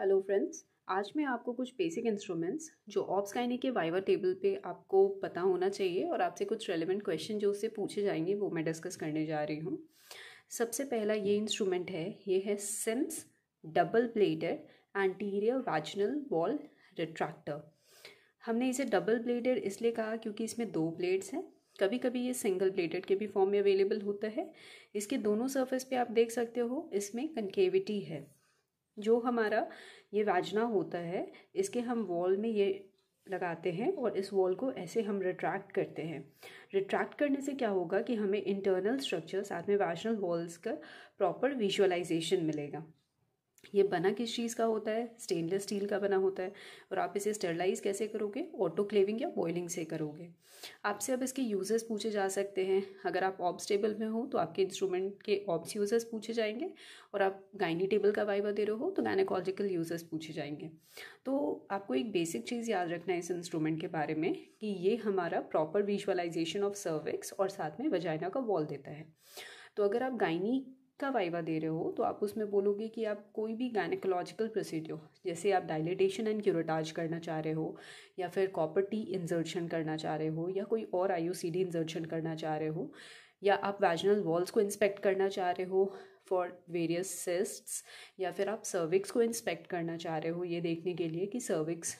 hello friends आज मैं आपको कुछ बेसिक इंस्ट्रूमेंट्स जो ऑप्स गाइने के वाइवा टेबल पे आपको पता होना चाहिए और आपसे कुछ रेलिवेंट क्वेश्चन जो उससे पूछे जाएंगे वो मैं डिस्कस करने जा रही हूँ सबसे पहला ये इंस्ट्रूमेंट है ये है Sims double bladed anterior vaginal wall retractor हमने इसे डबल ब्लेडेड इसलिए कहा क्योंकि इसमें दो ब्लेड्स हैं कभी कभी ये सिंगल ब्लेडेड के भी फॉर्म में अवेलेबल होता है इसके दोनों सर्फेस पे आप देख सकते हो इसमें कंकेविटी है जो हमारा ये वाजना होता है इसके हम वॉल में ये लगाते हैं और इस वॉल को ऐसे हम रिट्रैक्ट करते हैं रिट्रैक्ट करने से क्या होगा कि हमें इंटरनल स्ट्रक्चर साथ में वाजनल वॉल्स का प्रॉपर विजुअलाइजेशन मिलेगा ये बना किस चीज़ का होता है स्टेनलेस स्टील का बना होता है और आप इसे स्टरलाइज कैसे करोगे ऑटोक्लेविंग या बॉइलिंग से करोगे आपसे अब इसके यूजर्स पूछे जा सकते हैं अगर आप ऑब्स टेबल में हो तो आपके इंस्ट्रूमेंट के ऑब्स यूजर्स पूछे जाएंगे और आप गाइनी टेबल का वाइवा दे रहे हो तो गाइनाकोलॉजिकल यूजर्स पूछे जाएंगे तो आपको एक बेसिक चीज़ याद रखना है इस इंस्ट्रूमेंट के बारे में कि ये हमारा प्रॉपर विजुअलाइजेशन ऑफ सर्विक्स और साथ में वजाइना का वॉल देता है तो अगर आप गाइनी का वाइवा दे रहे हो तो आप उसमें बोलोगे कि आप कोई भी गायनिकोलॉजिकल प्रोसीड्योर जैसे आप डायलिटेशन एंड क्यूरोटाज करना चाह रहे हो या फिर कॉपर टी इंजर्शन करना चाह रहे हो या कोई और आई सी डी इंजर्शन करना चाह रहे हो या आप वैजनल वॉल्स को इंस्पेक्ट करना चाह रहे हो फॉर वेरियस सिस्ट्स या फिर आप सर्विक्स को इंस्पेक्ट करना चाह रहे हो ये देखने के लिए कि सर्विक्स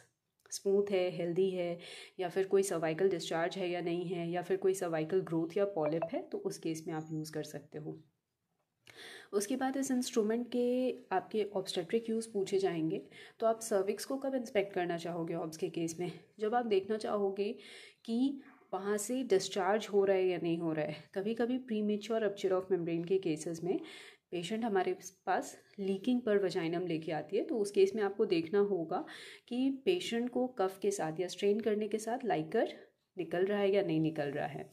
स्मूथ है हेल्दी है या फिर कोई सर्वाइकल डिस्चार्ज है या नहीं है या फिर कोई सर्वाइकल ग्रोथ या पॉलिप है तो उस केस में आप यूज़ कर सकते हो उसके बाद इस इंस्ट्रूमेंट के आपके ऑब्स्टेट्रिक यूज़ पूछे जाएंगे तो आप सर्विक्स को कब इंस्पेक्ट करना चाहोगे ऑब्स के केस में जब आप देखना चाहोगे कि वहाँ से डिस्चार्ज हो रहा है या नहीं हो रहा है कभी कभी प्रीमेच्योर अपचर ऑफ मेम्ब्रेन के केसेस में पेशेंट हमारे पास लीकिंग पर वजाइनम लेके आती है तो उस केस में आपको देखना होगा कि पेशेंट को कफ के साथ या स्ट्रेन करने के साथ लाइकर निकल रहा है या नहीं निकल रहा है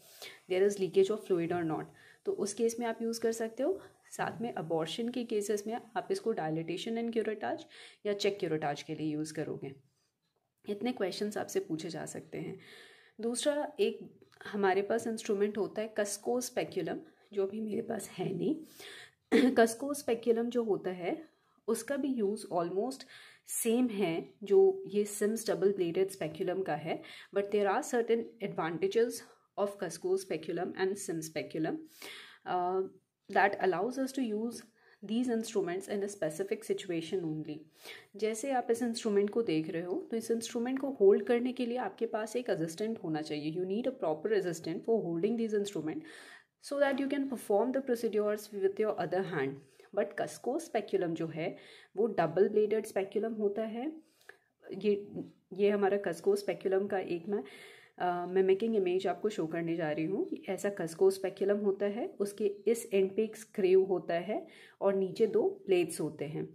there is leakage of fluid और नॉट तो उस केस में आप यूज़ कर सकते हो साथ में अबॉर्शन के केसेस में आप इसको डायलिटेशन एंड क्यूरोटाज या चेक क्यूरोटाज के लिए यूज़ करोगे इतने क्वेश्चन आपसे पूछे जा सकते हैं दूसरा एक हमारे पास इंस्ट्रूमेंट होता है कस्को स्पेक्यूलम जो अभी मेरे पास है नहीं कस्को स्पेक्यूलम जो होता है उसका भी यूज़ ऑलमोस्ट सेम है जो ये सिम्स डबल ब्लेडेड स्पेक्यूलम का है but there are certain advantages of Cusco speculum and Sims speculum that allows us to use these instruments in a specific situation only जैसे आप इस इंस्ट्रूमेंट को देख रहे हो तो इस इंस्ट्रूमेंट को होल्ड करने के लिए आपके पास एक असिस्टेंट होना चाहिए you need a proper assistant for holding this instrument so that you can perform the procedures with your other hand but Cusco speculum जो है वो डबल ब्लेडेड स्पेक्यूलम होता है ये ये हमारा कस्को स्पेक्यूलम का एक मैं मैं मेकिंग इमेज आपको शो करने जा रही हूँ ऐसा कसको स्पेक्यूलम होता है उसके इस एंड पे एक स्क्रीव होता है और नीचे दो प्लेट्स होते हैं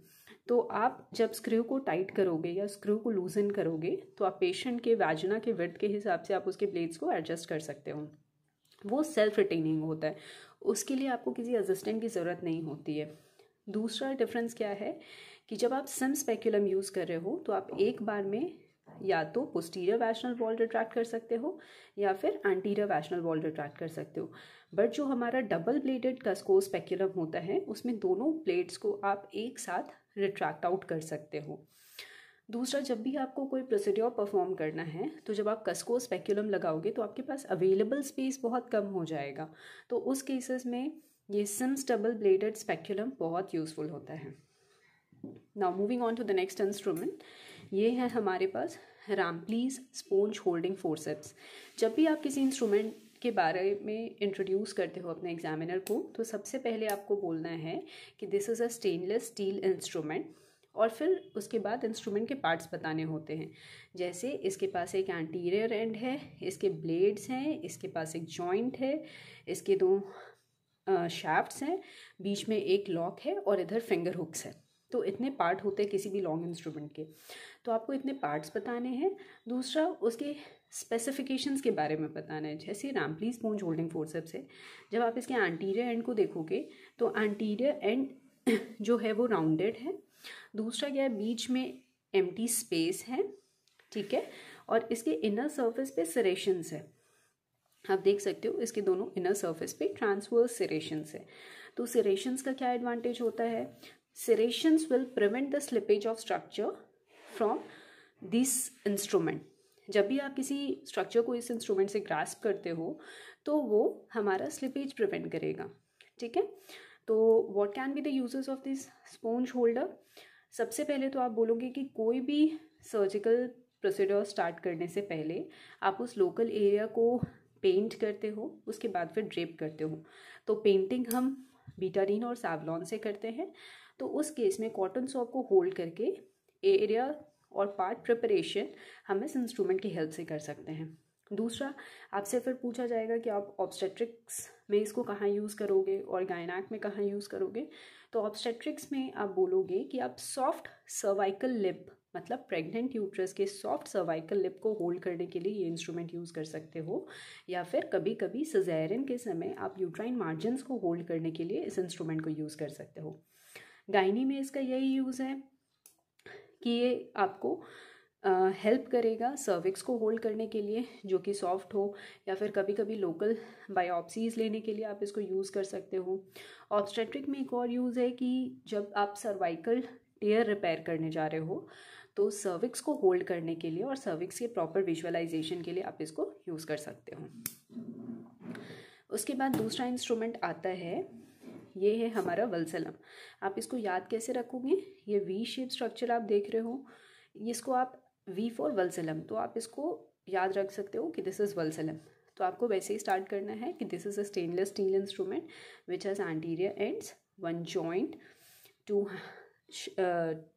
तो आप जब स्क्रू को टाइट करोगे या स्क्रू को लूजन करोगे तो आप पेशेंट के वाजना के वर्थ के हिसाब से आप उसके ब्लेड्स को एडजस्ट कर सकते हो वो सेल्फ रिटेनिंग होता है उसके लिए आपको किसी असिस्टेंट की ज़रूरत नहीं होती है दूसरा डिफरेंस क्या है कि जब आप सिम स्पेक्यूलम यूज़ कर रहे हो तो आप एक बार में या तो पोस्टीरियर वैशनल वॉल रिट्रैक्ट कर सकते हो या फिर एंटीरियर वैशनल वॉल रिट्रैक्ट कर सकते हो बट जो हमारा डबल ब्लेडेड कस्को स्पेक्यूलम होता है उसमें दोनों ब्लेड्स को आप एक साथ रिट्रैक्ट आउट कर सकते हो दूसरा जब भी आपको कोई प्रोसीड्योर परफॉर्म करना है तो जब आप कस्को स्पेक्यूलम लगाओगे तो आपके पास अवेलेबल स्पेस बहुत कम हो जाएगा तो उस केसेस में ये सिम्स डबल ब्लेडेड स्पेक्यूलम बहुत यूजफुल होता है now moving on to the next instrument ये है हमारे पास रामप्लीज स्पोंज होल्डिंग फोर्सेप्स जब भी आप किसी इंस्ट्रूमेंट के बारे में इंट्रोड्यूस करते हो अपने एग्जामिनर को तो सबसे पहले आपको बोलना है कि this is a stainless steel instrument और फिर उसके बाद इंस्ट्रूमेंट के पार्ट्स बताने होते हैं जैसे इसके पास एक एंटीरियर एंड है इसके ब्लेड्स हैं इसके पास एक जॉइंट है इसके दो शाफ्ट्स हैं बीच में एक लॉक है और इधर फिंगर हुक्स है तो इतने पार्ट होते हैं किसी भी लॉन्ग इंस्ट्रूमेंट के तो आपको इतने पार्ट्स बताने हैं दूसरा उसके स्पेसिफिकेशंस के बारे में बताना है जैसे रैम्पली स्पोंज होल्डिंग फोर्सेप्स है जब आप इसके एंटीरियर एंड को देखोगे तो एंटीरियर एंड जो है वो राउंडेड है दूसरा क्या है बीच में एम स्पेस है ठीक है और इसके इनर सर्फेस पे सरेशंस है आप देख सकते हो इसके दोनों इनर सर्फेस पे ट्रांसवर्स सरेशंस है तो सरेशंस का क्या एडवांटेज होता है serrations will prevent the slippage of structure from this instrument जब भी आप किसी स्ट्रक्चर को इस इंस्ट्रूमेंट से ग्रास्प करते हो तो वो हमारा स्लिपेज प्रिवेंट करेगा ठीक है तो what can be the uses of this sponge holder सबसे पहले तो आप बोलोगे कि कोई भी सर्जिकल प्रोसीडर स्टार्ट करने से पहले आप उस लोकल एरिया को पेंट करते हो उसके बाद फिर ड्रेप करते हो तो पेंटिंग हम बीटाडीन और सावलॉन से करते हैं तो उस केस में कॉटन सॉप को होल्ड करके एरिया और पार्ट प्रिपरेशन हम इस इंस्ट्रूमेंट की हेल्प से कर सकते हैं दूसरा आपसे फिर पूछा जाएगा कि आप ऑब्स्टेट्रिक्स में इसको कहाँ यूज़ करोगे और गायनाक में कहाँ यूज़ करोगे तो ऑब्स्टेट्रिक्स में आप बोलोगे कि आप सॉफ्ट सर्वाइकल लिप मतलब प्रेग्नेंट यूट्रस के सॉफ्ट सर्वाइकल लिप को होल्ड करने के लिए ये इंस्ट्रूमेंट यूज़ कर सकते हो या फिर कभी कभी सजैरन के समय आप यूट्राइन मार्जिन्स को होल्ड करने के लिए इस इंस्ट्रूमेंट को यूज़ कर सकते हो गायनी में इसका यही यूज़ है कि ये आपको हेल्प uh, करेगा सर्विक्स को होल्ड करने के लिए जो कि सॉफ्ट हो या फिर कभी कभी लोकल बायोप्सीज लेने के लिए आप इसको यूज़ कर सकते हो ऑब्स्ट्रेट्रिक में एक और यूज़ है कि जब आप सर्वाइकल टेयर रिपेयर करने जा रहे हो तो सर्विक्स को होल्ड करने के लिए और सर्विक्स के प्रॉपर विजुअलाइजेशन के लिए आप इसको यूज़ कर सकते हो उसके बाद दूसरा इंस्ट्रूमेंट आता है ये है हमारा वल्सलम आप इसको याद कैसे रखोगे ये वी शेप स्ट्रक्चर आप देख रहे हो इसको आप वी फॉर वल्सलम तो आप इसको याद रख सकते हो कि दिस इज़ वल्सलम तो आपको वैसे ही स्टार्ट करना है कि this is a stainless steel instrument which has anterior ends one joint two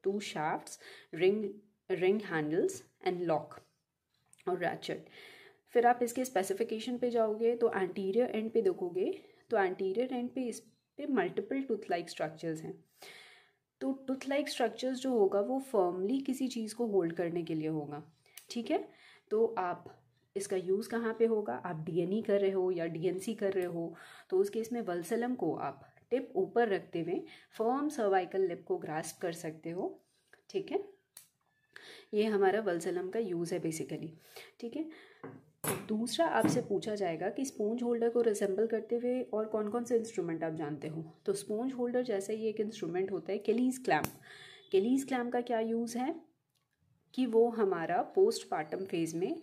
two shafts ring ring handles and lock और रैचेट फिर आप इसके स्पेसिफिकेशन पे जाओगे तो एंटीरियर एंड पे देखोगे तो एंटीरियर एंड पे इस पे मल्टीपल टूथ लाइक स्ट्रक्चर्स हैं तो टूथ लाइक स्ट्रक्चर्स जो होगा वो फर्मली किसी चीज़ को होल्ड करने के लिए होगा ठीक है तो आप इसका यूज़ कहाँ पे होगा आप डीएनई e कर रहे हो या डीएनसी कर रहे हो तो उस केस में वल्सलम को आप टिप ऊपर रखते हुए फर्म सर्वाइकल लिप को ग्रास्प कर सकते हो ठीक है ये हमारा वल्सलम का यूज़ है बेसिकली ठीक है दूसरा आपसे पूछा जाएगा कि स्पोंज होल्डर को रिसेंबल करते हुए और कौन कौन से इंस्ट्रूमेंट आप जानते हो तो स्पोंज होल्डर जैसा ही एक इंस्ट्रूमेंट होता है केलीज क्लैम्प केलीज क्लैम्प का क्या यूज़ है कि वो हमारा पोस्ट पार्टम फेज में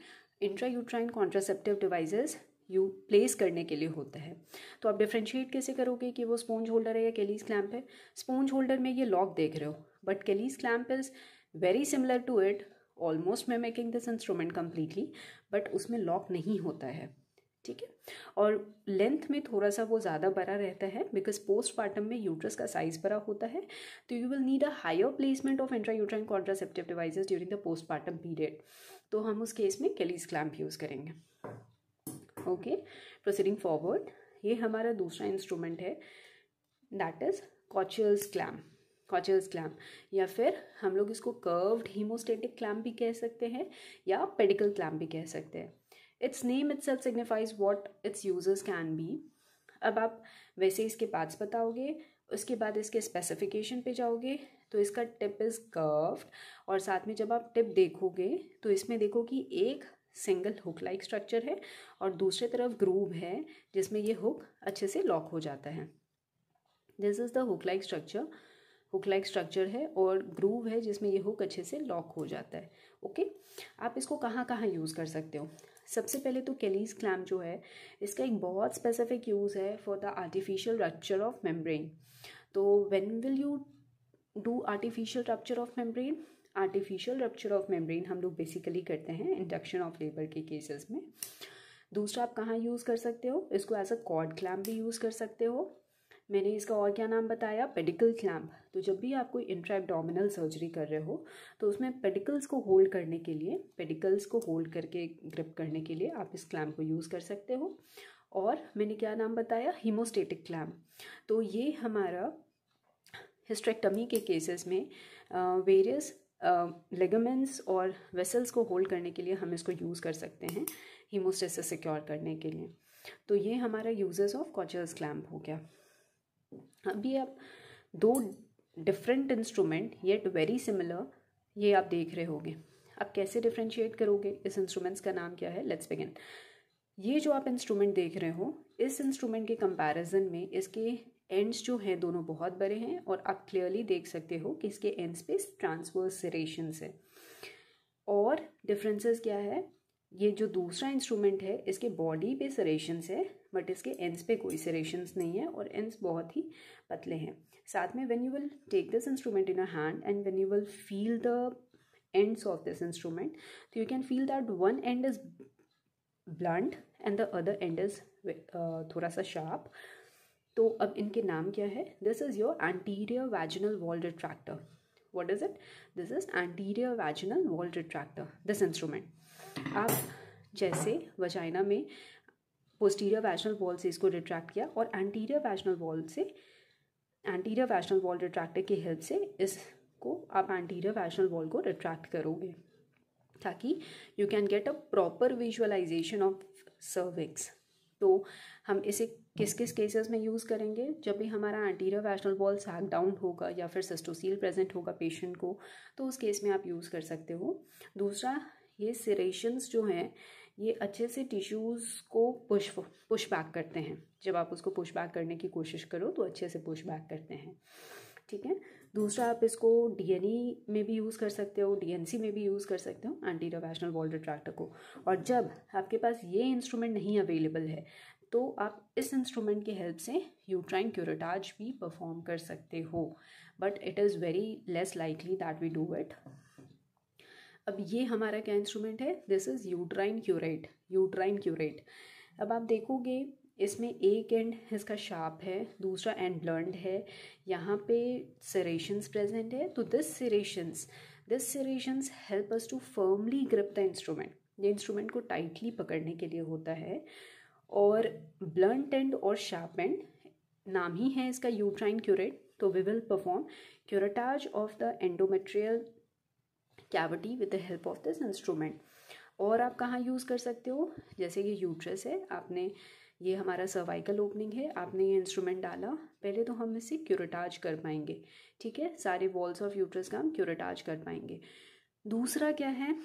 intra uterine contraceptive devices you place करने के लिए होता है तो आप डिफ्रेंशिएट कैसे करोगे कि वो स्पोंज होल्डर है या केलीज क्लैम्प है स्पोंज होल्डर में ये लॉक देख रहे हो but Kelly's clamp is very similar to it almost making this instrument completely but उसमें लॉक नहीं होता है ठीक है और लेंथ में थोड़ा सा वो ज़्यादा बड़ा रहता है बिकॉज पोस्ट पार्टम में यूट्रस का साइज बड़ा होता है तो you will need a higher placement of intra uterine contraceptive device during the post partum period तो हम उस केस में कैलीस क्लैम्प यूज़ करेंगे ओके प्रोसीडिंग फॉरवर्ड ये हमारा दूसरा इंस्ट्रूमेंट है that is Kocher's clamp Kocher's clamp या फिर हम लोग इसको कर्व्ड हीमोस्टेटिक क्लैम्प भी कह सकते हैं या पेडिकल क्लैम्प भी कह सकते हैं its name itself signifies what its users can be अब आप वैसे इसके पार्ट्स बताओगे उसके बाद इसके स्पेसिफिकेशन पे जाओगे तो इसका टिप इज़ कर्व्ड और साथ में जब आप टिप देखोगे तो इसमें देखो कि एक सिंगल हुक लाइक स्ट्रक्चर है और दूसरे तरफ ग्रूव है जिसमें ये हुक अच्छे से लॉक हो जाता है this is the hook like structure hook like structure है और ग्रूव है जिसमें ये हुक अच्छे से लॉक हो जाता है ओके आप इसको कहाँ कहाँ यूज़ कर सकते हो सबसे पहले तो कैलीज क्लैम जो है इसका एक बहुत स्पेसिफिक यूज़ है for the artificial rupture of membrane तो when will you do artificial rupture of membrane artificial rupture of membrane हम लोग बेसिकली करते हैं इंडक्शन ऑफ लेबर के केसेस में दूसरा आप कहाँ यूज़ कर सकते हो इसको एज अ कॉर्ड क्लैम भी यूज़ कर सकते हो मैंने इसका और क्या नाम बताया पेडिकल क्लैम्प तो जब भी आप कोई इंट्राएबडोमिनल सर्जरी कर रहे हो तो उसमें पेडिकल्स को होल्ड करने के लिए पेडिकल्स को होल्ड करके ग्रिप करने के लिए आप इस क्लैम्प को यूज़ कर सकते हो और मैंने क्या नाम बताया हीमोस्टेटिक क्लैम्प तो ये हमारा हिस्ट्रेक्टमी के केसेस में वेरियस लेगमेंट्स और वेसल्स को होल्ड करने के लिए हम इसको यूज़ कर सकते हैं हीमोस्टेसिस सिक्योर करने के लिए तो ये हमारा यूजेस ऑफ कॉचर्स क्लैम्प हो गया अभी आप दो different instrument yet very similar ये आप देख रहे होंगे आप कैसे डिफ्रेंशिएट करोगे इस इंस्ट्रूमेंट्स का नाम क्या है लेट्स बिगिन ये जो आप इंस्ट्रूमेंट देख रहे हो इस इंस्ट्रूमेंट के कंपैरिजन में इसके एंड्स जो हैं दोनों बहुत बड़े हैं और आप क्लियरली देख सकते हो कि इसके एंड्स पे ट्रांसवर्सरेशन है और डिफरेंसेस क्या है ये जो दूसरा इंस्ट्रूमेंट है इसके बॉडी पे सरेशंस है बट इसके एंड्स पे कोई सरेशंस नहीं है और एंड्स बहुत ही पतले हैं साथ में when you will take this instrument in a hand and when you will feel the ends of this instrument तो you can feel that one end is blunt and the other end is थोड़ा सा sharp तो अब इनके नाम क्या है this is your anterior vaginal wall retractor what is it this is anterior vaginal wall retractor this instrument आप जैसे वजाइना में पोस्टीरियर वैशनल वॉल से इसको रिट्रैक्ट किया और एंटीरियर वैशनल वॉल से एंटीरियर वैशनल वॉल रिट्रैक्टर की हेल्प से इसको आप एंटीरियर वैशनल वॉल को रिट्रैक्ट करोगे ताकि you can get a proper visualisation of cervix तो हम इसे किस किस केसेस में यूज़ करेंगे जब भी हमारा anterior vaginal wall sag down होगा या फिर सिस्टोसील प्रेजेंट होगा पेशेंट को तो उस केस में आप यूज़ कर सकते हो दूसरा ये सिरेशंस जो हैं ये अच्छे से टिश्यूज़ को पुश पुश बैक करते हैं जब आप उसको पुश बैक करने की कोशिश करो तो अच्छे से पुश बैक करते हैं ठीक है दूसरा आप इसको डीएनई में भी यूज़ कर सकते हो डीएनसी में भी यूज़ कर सकते हो एंटी रवेशनल वॉल रिट्रैक्टर को और जब आपके पास ये इंस्ट्रूमेंट नहीं अवेलेबल है तो आप इस इंस्ट्रूमेंट की हेल्प से यूट्राइन क्यूरेटाज भी परफॉर्म कर सकते हो but it is very less likely that we do it अब ये हमारा क्या इंस्ट्रूमेंट है this is uterine curette uterine curette अब आप देखोगे इसमें एक एंड इसका शार्प है दूसरा एंड ब्लंड है यहाँ पे सरेशंस प्रेजेंट है तो this serrations this serrations help us to firmly grip the instrument ये इंस्ट्रूमेंट को टाइटली पकड़ने के लिए होता है और ब्लंट एंड और शार्प एंड नाम ही है इसका यूट्राइन क्यूरेट तो we will perform curettage of the endometrial cavity with the help of this instrument और आप कहाँ यूज़ कर सकते हो जैसे ये यूट्रस है आपने ये हमारा सर्वाइकल ओपनिंग है आपने ये इंस्ट्रूमेंट डाला पहले तो हम इसे क्यूरेटाज कर पाएंगे ठीक है सारे वॉल्स ऑफ यूट्रस का हम क्यूरेटाज कर पाएंगे दूसरा क्या है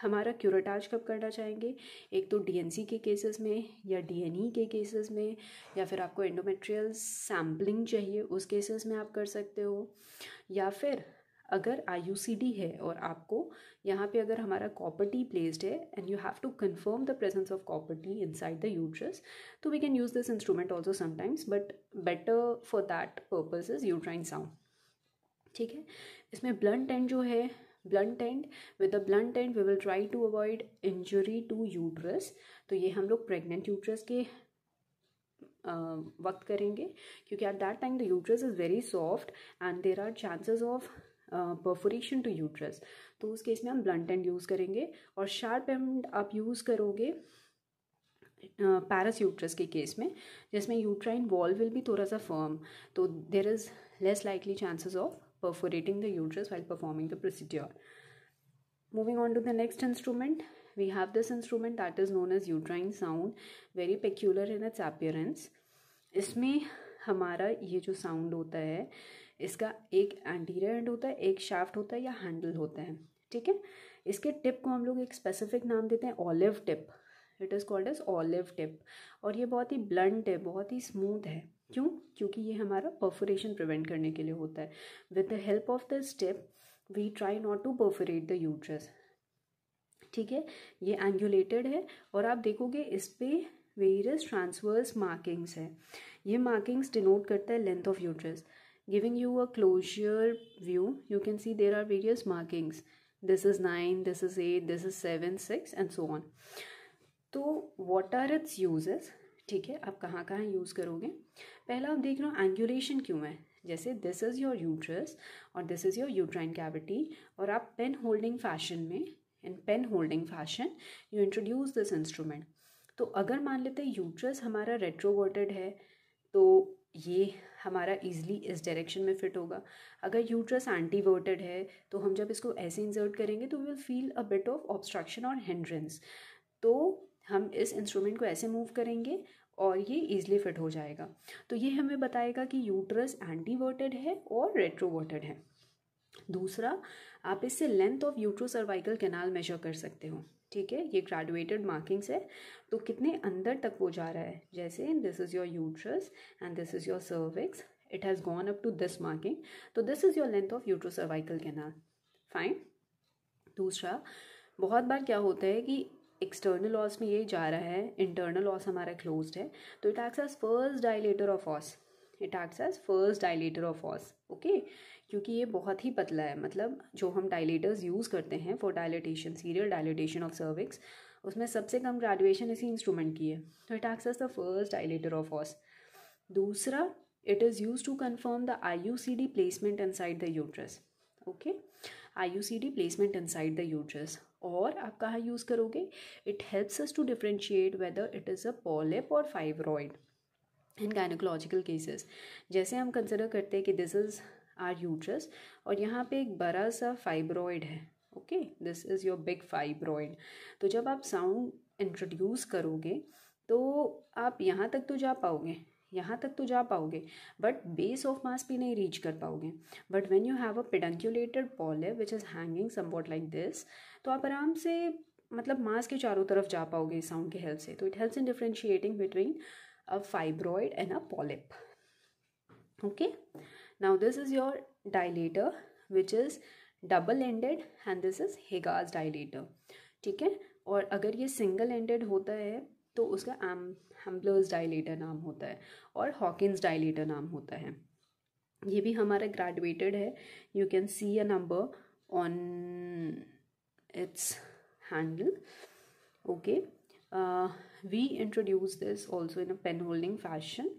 हमारा क्यूरेटाज कब करना चाहेंगे एक तो डीएनसी के केसेस में या डीएनई e के केसेस में या फिर आपको एंडोमेट्रियल सैम्पलिंग चाहिए उस केसेस में आप कर सकते हो या फिर अगर आई है और आपको यहाँ पे अगर हमारा कॉपर टी प्लेस्ड है and you have to confirm the presence of copper T inside the uterus तो we can use this instrument also sometimes but better for that purpose is uterine sound ठीक है इसमें blunt end जो है blunt end with the blunt end we will try to avoid injury to uterus तो ये हम लोग pregnant uterus के uh, वक्त करेंगे क्योंकि at that time the uterus is very soft and there are chances of perforation to uterus तो उस केस में हम ब्लंट एंड यूज़ करेंगे और शार्प एंड आप यूज़ करोगे पैरस यूट्रस के केस में जिसमें यूट्राइन वॉल विल भी थोड़ा सा फर्म तो there is less likely chances of perforating the uterus while performing the procedure moving on to the next instrument we have this instrument that is known as uterine sound very peculiar in its appearance इसमें हमारा ये जो sound होता है इसका एक anterior and होता है एक शाफ्ट होता है या हैंडल होता है ठीक है इसके टिप को हम लोग एक स्पेसिफिक नाम देते हैं olive tip it is called as olive tip और ये बहुत ही ब्लंट है बहुत ही स्मूथ है क्यों क्योंकि ये हमारा परफोरेशन प्रिवेंट करने के लिए होता है with the help of this tip we try not to perforate the uterus ठीक है ये एंगुलेटेड है और आप देखोगे इस पर वेरियस ट्रांसवर्स मार्किंग्स है ये मार्किंग्स डिनोट करता है length of uterus giving you a closure view you can see there are various markings this is 9 this is 8 this is 7 6 and so on तो what are its uses ठीक है आप कहाँ कहाँ यूज़ करोगे पहला आप देख रहे हो एंगुलेशन क्यों है जैसे दिस इज़ योर यूट्रस और this is your uterine cavity और आप पेन होल्डिंग फैशन में in pen holding fashion you introduce this instrument तो अगर मान लेते हैं यूट्रस हमारा रेट्रोवर्टेड है तो ये हमारा इजीली इस डायरेक्शन में फिट होगा अगर यूट्रस एंटीवर्टेड है तो हम जब इसको ऐसे इंसर्ट करेंगे तो will feel a bit of obstruction और हेंड्रेंस तो हम इस इंस्ट्रूमेंट को ऐसे मूव करेंगे और ये ईजिली फिट हो जाएगा तो ये हमें बताएगा कि यूट्रस एंटीवर्टेड है और रेट्रोवर्टेड है दूसरा आप इससे length of utero cervical canal measure कर सकते हो ठीक है ये ग्रेजुएटेड मार्किंग्स है तो कितने अंदर तक वो जा रहा है जैसे this is your uterus and this is your cervix it has gone up to this marking तो this is your length of utero cervical canal fine दूसरा बहुत बार क्या होता है कि एक्सटर्नल ऑस में ये जा रहा है इंटरनल ऑस हमारा क्लोज्ड है तो it acts as first dilator of os it acts as first dilator of os okay क्योंकि ये बहुत ही पतला है मतलब जो हम डायलेटर्स यूज़ करते हैं for dilatation serial dilatation of cervix उसमें सबसे कम ग्रेजुएशन इसी इंस्ट्रूमेंट की है तो it acts as the first dilator of os दूसरा C D placement to side the uterus okay I U C D placement placement side the uterus और आप कहाँ यूज़ करोगे it helps us to differentiate whether it is a polyp और fibroid in gynaecological cases जैसे हम consider करते हैं कि दिस इज़ आर यूट्रस और यहाँ पे एक बड़ा सा फाइब्रॉयड है okay this is your big fibroid तो जब आप साउंड इंट्रोड्यूस करोगे तो आप यहाँ तक तो जा पाओगे यहाँ तक तो जा पाओगे बट बेस ऑफ मास भी नहीं रीच कर पाओगे but when you have a pedunculated polyp which is hanging somewhat like this तो आप आराम से मतलब मास के चारों तरफ जा पाओगे साउंड के हेल्प से तो it helps in differentiating between a fibroid and a polyp okay now this is your dilator which is double ended and this is Hegar's dilator ठीक है और अगर ये सिंगल एंडेड होता है तो उसका एम एम्बलर्स डायलेटर नाम होता है और हॉकिंस डायलेटर नाम होता है ये भी हमारा ग्रेजुएटेड है you can see a number on its handle okay we introduce this also in a pen holding fashion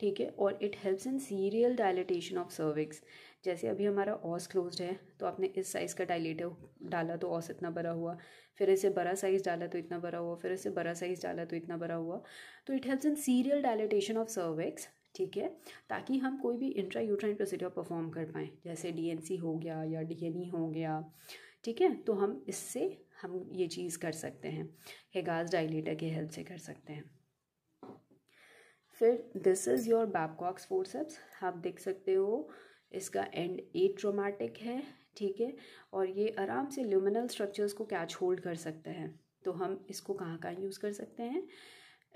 ठीक है और it helps in serial dilatation of cervix जैसे अभी हमारा ऑस क्लोज है तो आपने इस साइज़ का डायलेटर डाला तो ऑस इतना बड़ा हुआ फिर इसे बड़ा साइज़ डाला तो इतना बड़ा हुआ फिर इसे बड़ा साइज़ डाला तो इतना बड़ा हुआ तो it helps in serial dilatation of cervix ठीक है ताकि हम कोई भी इंट्रा यूट्राइन प्रोसीजर परफॉर्म कर पाएँ जैसे डी हो गया या डी e हो गया ठीक है तो हम इससे हम ये चीज़ कर सकते हैं हेगाज डाइलेटर की हेल्प से कर सकते हैं फिर this is your Babcock's forceps आप देख सकते हो इसका एंड एट ट्रोमैटिक है ठीक है और ये आराम से ल्यूमिनल स्ट्रक्चर्स को कैच होल्ड कर सकता है तो हम इसको कहाँ कहाँ यूज़ कर सकते हैं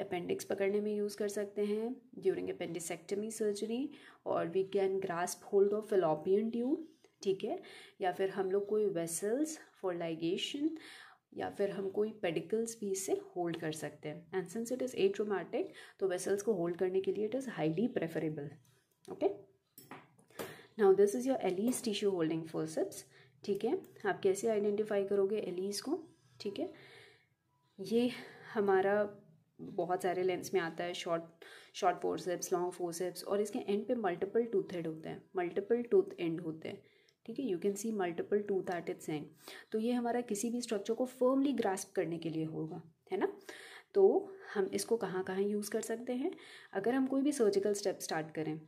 अपेंडिक्स पकड़ने में यूज़ कर सकते हैं ड्यूरिंग अपेंडिसेक्टमी सर्जरी और we can grasp hold of fallopian tube ठीक है या फिर हम लोग कोई वेसल्स फॉर लाइगेशन या फिर हम कोई पेडिकल्स भी इससे होल्ड कर सकते हैं and since it is atraumatic तो वेसल्स को होल्ड करने के लिए it is highly preferable okay now this is your Allis tissue holding forceps ठीक है आप कैसे आइडेंटिफाई करोगे एलीज को ठीक है ये हमारा बहुत सारे लेंस में आता है short short forceps long forceps और इसके एंड पे मल्टीपल टूथ हेड होते हैं मल्टीपल टूथ एंड होते हैं ठीक है you can see multiple tooth at the end तो ये हमारा किसी भी स्ट्रक्चर को फर्मली ग्रास्प करने के लिए होगा है ना तो हम इसको कहाँ कहाँ यूज़ कर सकते हैं अगर हम कोई भी सर्जिकल स्टेप स्टार्ट करें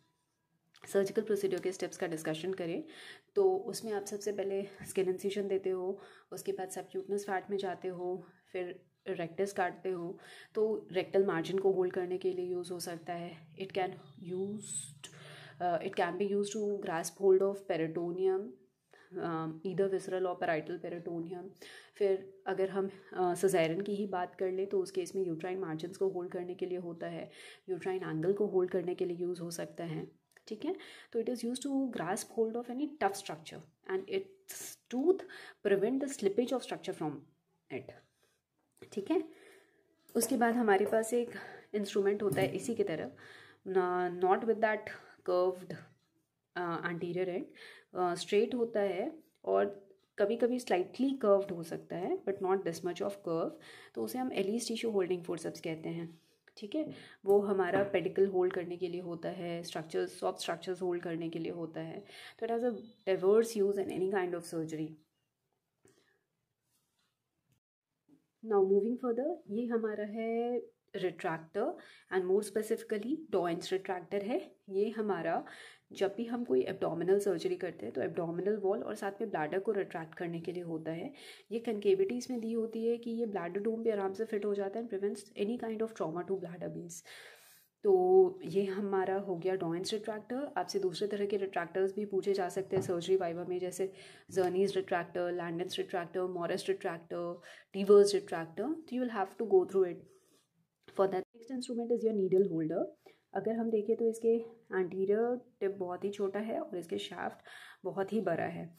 सर्जिकल प्रोसीड्योर के स्टेप्स का डिस्कशन करें तो उसमें आप सबसे पहले स्किन इंसिशन देते हो उसके बाद सबक्यूटनस फैट में जाते हो फिर रेक्टस काटते हो तो रेक्टल मार्जिन को होल्ड करने के लिए यूज़ हो सकता है it can use Uh, it can be used to grasp hold of peritoneum either visceral और पेराइटल पेरेटोनियम फिर अगर हम सजैरन uh, की ही बात कर लें तो उस केस में यूट्राइन मार्जिनस को होल्ड करने के लिए होता है यूट्राइन एंगल को होल्ड करने के लिए यूज़ हो सकता है ठीक है तो it is use to grasp hold of any tough structure and its tooth prevent the slippage of structure from it ठीक है उसके बाद हमारे पास एक इंस्ट्रूमेंट होता है इसी की तरह not with that curved anterior and straight होता है और कभी कभी स्लाइटली कर्व्ड हो सकता है but not this much of curve तो उसे हम एलिस टिश्यू होल्डिंग फोर्सअप्स कहते हैं ठीक है वो हमारा पेडिकल होल्ड करने के लिए होता है स्ट्रक्चर्स सॉफ्ट स्ट्रक्चर्स होल्ड करने के लिए होता है तो it has a diverse use in any kind of surgery now moving further ये हमारा है retractor and more specifically Doyen's retractor है ये हमारा जब भी हम कोई एब्डोमिनल सर्जरी करते हैं तो एब्डोमिनल वॉल और साथ में ब्लैडर को रिट्रैक्ट करने के लिए होता है ये कनकेविटी इसमें दी होती है कि ये ब्लैडर डोम भी आराम से फिट हो जाता है and prevents any kind of trauma to bladder veins तो ये हमारा हो गया डॉइंस रिट्रैक्टर आपसे दूसरे तरह के रिट्रैक्टर्स भी पूछे जा सकते हैं सर्जरी वाइवा में जैसे Czerny's retractor Landon's retractor Morris retractor Deaver's retractor तो you will have to go through it for that next instrument is your needle holder अगर हम देखें तो इसके एंटीरियर टिप बहुत ही छोटा है और इसके शाफ्ट बहुत ही बड़ा है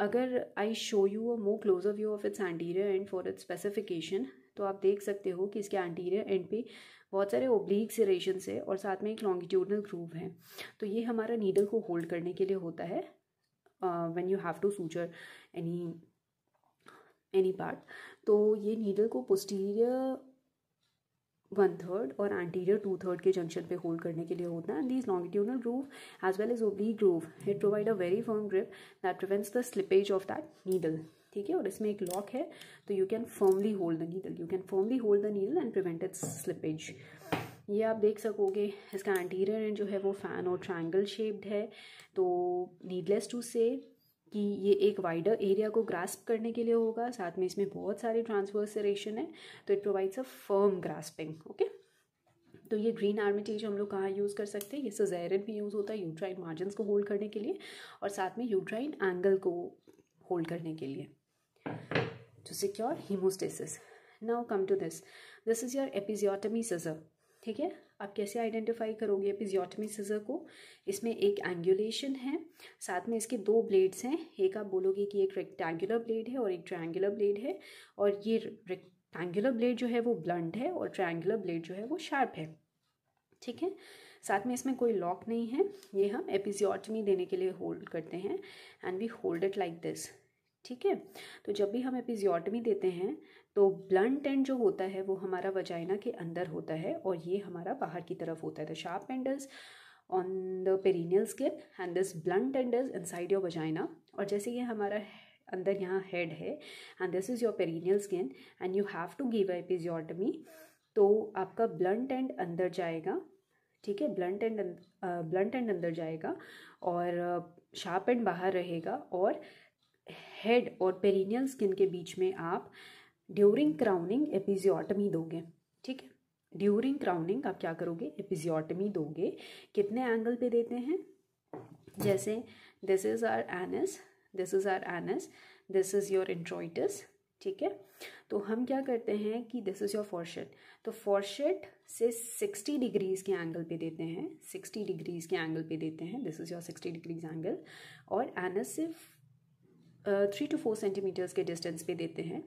अगर I show you a more closer view of its anterior end for its specification तो आप देख सकते हो कि इसके एंटीरियर एंड पे बहुत सारे ओब्लिक सिरेशन है और साथ में एक लॉन्गिट्यूडनल ग्रूव है तो ये हमारा नीडल को होल्ड करने के लिए होता है when you have to suture any any part तो ये नीडल को पोस्टीरियर वन थर्ड और एंटीरियर टू थर्ड के जंक्शन पे होल्ड करने के लिए होता है and this longitudinal groove as well as oblique groove it provide a very firm grip that prevents the slippage of that needle ठीक है और इसमें एक लॉक है तो you can firmly hold the needle you can firmly hold the needle and prevent its slippage ये आप देख सकोगे इसका एंटीरियर एंड जो है वो फैन और ट्रायंगल शेप्ड है तो नीडलेस टू से कि ये एक वाइडर एरिया को ग्रास्प करने के लिए होगा साथ में इसमें बहुत सारे ट्रांसवर्स रेशन है तो it provides a firm grasping okay तो ये ग्रीन आर्मिटेज हम लोग कहाँ यूज़ कर सकते हैं ये सजेरन भी यूज़ होता है यूट्राइन मार्जिन को होल्ड करने के लिए और साथ में यूट्राइन एंगल को होल्ड करने के लिए to secure haemostasis now come to this this is your episiotomy scissor ठीक है आप कैसे आइडेंटिफाई करोगे एपिजियोटमी सीजर को इसमें एक एंगुलेशन है साथ में इसके दो ब्लेड्स हैं एक आप बोलोगे कि एक रेक्टेंगुलर ब्लेड है और एक ट्रायंगुलर ब्लेड है और ये रेक्टेंगुलर ब्लेड जो है वो ब्लंट है और ट्रायंगुलर ब्लेड जो है वो शार्प है ठीक है साथ में इसमें कोई लॉक नहीं है ये हम एपिजियोटमी देने के लिए होल्ड करते हैं and we hold it like this ठीक है तो जब भी हम एपिजियोटमी देते हैं तो ब्लंट एंड जो होता है वो हमारा वजाइना के अंदर होता है और ये हमारा बाहर की तरफ होता है the sharp end lies on the perineal skin and this blunt end lies inside your vagina और जैसे ये हमारा अंदर यहाँ हेड है and this is your perineal skin and you have to give episiotomy तो आपका ब्लंट एंड अंदर जाएगा ठीक है ब्लंट एंड ब्लंट एंड अंदर जाएगा और शार्प एंड बाहर रहेगा और हेड और पेरिनियल स्किन के बीच में आप ड्यूरिंग क्राउनिंग एपिजियोटमी दोगे ठीक है ड्यूरिंग क्राउनिंग आप क्या करोगे एपिजियोटमी दोगे कितने एंगल पे देते हैं जैसे this is our anus this is our anus this is your introitus ठीक है तो हम क्या करते हैं कि दिस इज योर फॉरशेट तो फॉरशेट से सिक्सटी डिग्रीज के एंगल पे देते हैं सिक्सटी डिग्रीज के एंगल पे देते हैं this is your sixty degrees angle और एनस से थ्री टू फोर सेंटीमीटर्स के डिस्टेंस पे देते हैं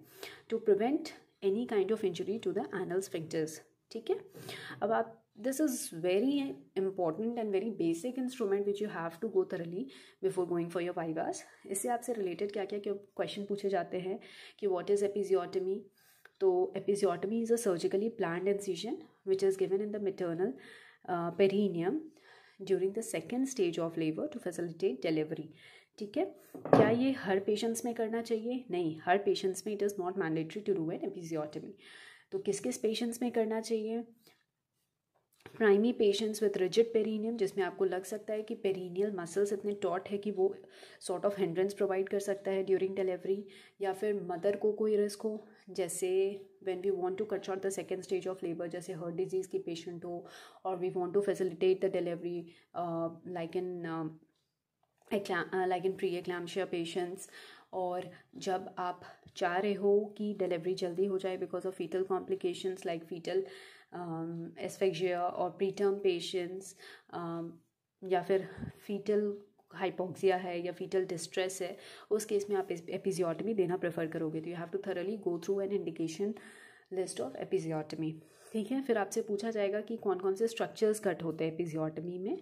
to prevent any kind of injury to the anal sphincters ठीक है अब आप this is very important and very basic instrument which you have to go thoroughly before going for your vivas इससे आपसे रिलेटेड क्या क्या क्वेश्चन पूछे जाते हैं कि वॉट इज़ एपिजियोटमी तो episiotomy is a surgically plan incision which is given in the maternal perineum during the second stage of labour to facilitate delivery ठीक है क्या ये हर पेशेंट्स में करना चाहिए नहीं हर पेशेंट्स में it is not mandatory to do an episiotomy तो किस किस पेशेंट्स में करना चाहिए primi patients with rigid perineum जिसमें आपको लग सकता है कि पेरीनियल मसल्स इतने टॉट है कि वो सॉर्ट ऑफ हेंड्रेंस प्रोवाइड कर सकता है ड्यूरिंग डिलीवरी या फिर मदर को कोई रिस्क हो जैसे when we want to cut short the second stage of labour जैसे हर्ट डिजीज़ की पेशेंट हो और we want to facilitate the delivery like in like in pre eclampsia patients और जब आप चाह रहे हो कि डिलीवरी जल्दी हो जाए because of fetal complications like fetal asphyxia और प्रीटर्म पेशेंट्स um, या फिर फीटल हाइपोक्सिया है या फीटल डिस्ट्रेस है उस केस में आप एपिजियोटमी देना प्रेफर करोगे तो you have to thoroughly go through an indication list of episiotomy ठीक है फिर आपसे पूछा जाएगा कि कौन कौन से स्ट्रक्चर्स कट होते हैं एपिजियोटमी में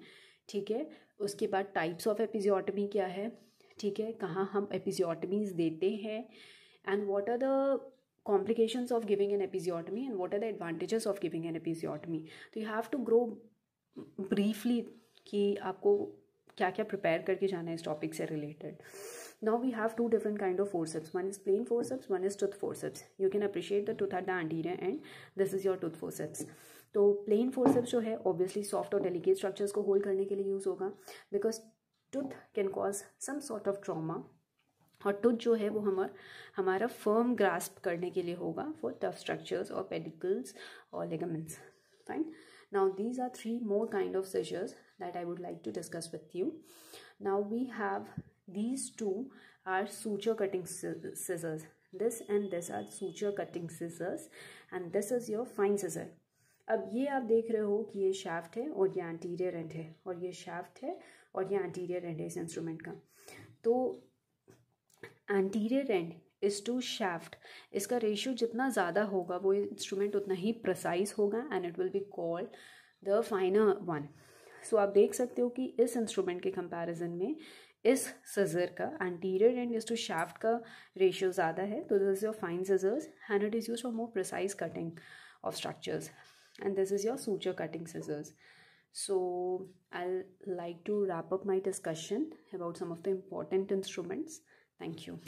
ठीक है उसके बाद टाइप्स ऑफ एपिजियोटमी क्या है ठीक है कहाँ हम एपिजियोटमीज देते हैं and what are the complications of giving an episiotomy and what are the advantages of giving an episiotomy तो you have to grow briefly कि आपको क्या क्या प्रिपेयर करके जाना है इस टॉपिक से related now we have two different kind of forceps one is plain forceps one is tooth forceps you can appreciate the tooth are the anterior end this is your tooth forceps तो plain forceps जो है obviously soft और delicate structures को hold करने के लिए use होगा because tooth can cause some sort of trauma और टुथ जो है वो हमार हमारा फर्म ग्रास्प करने के लिए होगा फॉर टफ स्ट्रक्चर्स और पेडिकल्स और ligaments fine now these are three more kind of scissors that I would like to discuss with you now we have these two are suture cutting scissors this and this are suture cutting scissors and this is your fine scissor अब ये आप देख रहे हो कि ये shaft है और ये एंटीरियर एंड है और ये शाफ्ट है और ये एंटीरियर एंड है इस इंस्ट्रूमेंट का तो anterior end is to shaft इसका रेशियो जितना ज़्यादा होगा वो इंस्ट्रूमेंट उतना ही प्रसाइज होगा and it will be called the finer one so आप देख सकते हो कि इस इंस्ट्रूमेंट के कंपेरिजन में इस सज़र का anterior end is to shaft का रेशियो ज़्यादा है तो this is your fine scissors and it is use for more precise cutting of structures and this is your suture cutting scissors so i'll like to wrap up my discussion about some of the important instruments thank you